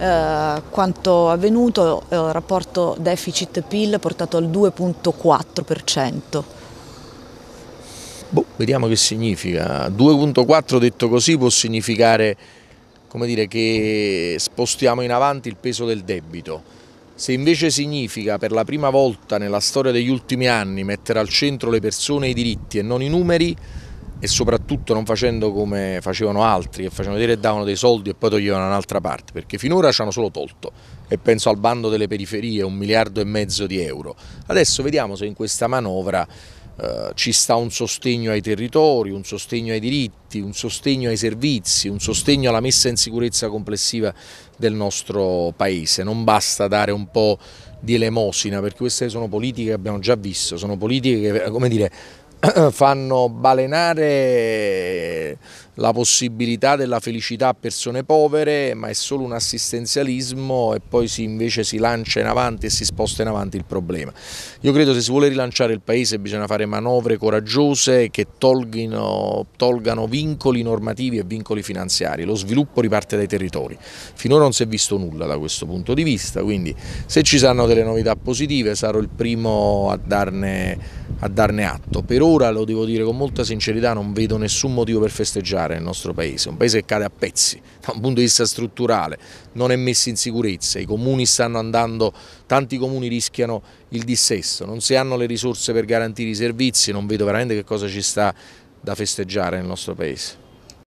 eh, quanto avvenuto, eh, rapporto deficit-PIL portato al 2.4%. Boh, vediamo che significa. 2.4 detto così può significare come dire, che spostiamo in avanti il peso del debito. Se invece significa per la prima volta nella storia degli ultimi anni mettere al centro le persone e i diritti e non i numeri, e soprattutto non facendo come facevano altri che facevano vedere davano dei soldi e poi toglievano un'altra parte perché finora ci hanno solo tolto e penso al bando delle periferie un miliardo e mezzo di euro adesso vediamo se in questa manovra eh, ci sta un sostegno ai territori, un sostegno ai diritti, un sostegno ai servizi, un sostegno alla messa in sicurezza complessiva del nostro paese. Non basta dare un po' di elemosina, perché queste sono politiche che abbiamo già visto, sono politiche che, come dire, fanno balenare la possibilità della felicità a persone povere, ma è solo un assistenzialismo e poi si, invece si lancia in avanti e si sposta in avanti il problema. Io credo che se si vuole rilanciare il Paese bisogna fare manovre coraggiose che tolghino, tolgano vincoli normativi e vincoli finanziari, lo sviluppo riparte dai territori, finora non si è visto nulla da questo punto di vista, quindi se ci saranno delle novità positive sarò il primo a darne a darne atto. Per ora, lo devo dire con molta sincerità, non vedo nessun motivo per festeggiare il nostro Paese, un Paese che cade a pezzi da un punto di vista strutturale, non è messo in sicurezza, i comuni stanno andando, tanti comuni rischiano il dissesto, non si hanno le risorse per garantire i servizi, non vedo veramente che cosa ci sta da festeggiare nel nostro Paese.